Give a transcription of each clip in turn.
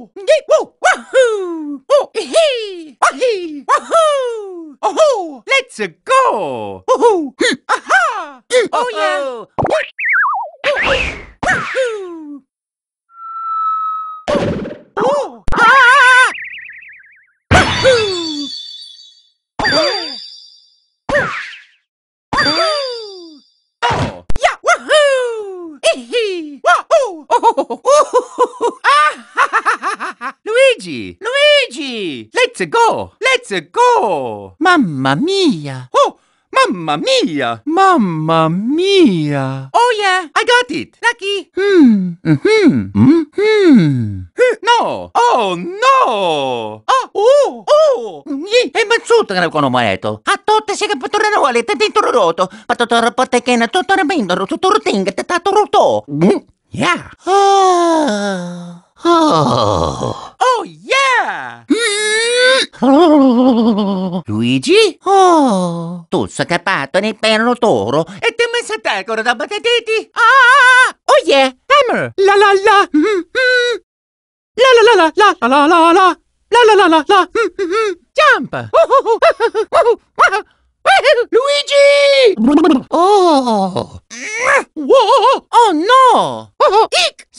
whoa, yay, whoa, wahoo, oh, hee, wahee, wahoo, oh, ho, let's go, woohoo, aha, oh yeah, wahoo, oh, ah, wahoo, oh. Oh, yeah, wahoo! Hee hee! Wahoo! Oh, oh, oh, oh. Luigi! Luigi! Let's go! Let's go! Mamma mia! Oh! Mamma mia! Mamma mia! Oh yeah, I got it! Lucky! Hmm. Mm-hmm. Mm-hmm. No! Oh no! Oh! Oh! Oh! E ma sotto che ne conosco maeto! A tutte si che pattorarole, te dentro roto! Pattorare patechena, tutto remendoro, tutto rotinga, te tato roto! Mm, yeah! Oh! Oh! Luigi? Oh! Tu sei capato nel perno d'oro e ti messo a tecolo da batatiti? Ah! Oh yeah! Hammer! La la la! Mm, La la la la la la la la! La la la la la! Jump! Luigi! Oh!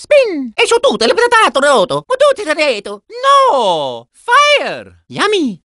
Spin! E su tutte le patate roto! Ma tutti da detto! No! Fire! Yummy!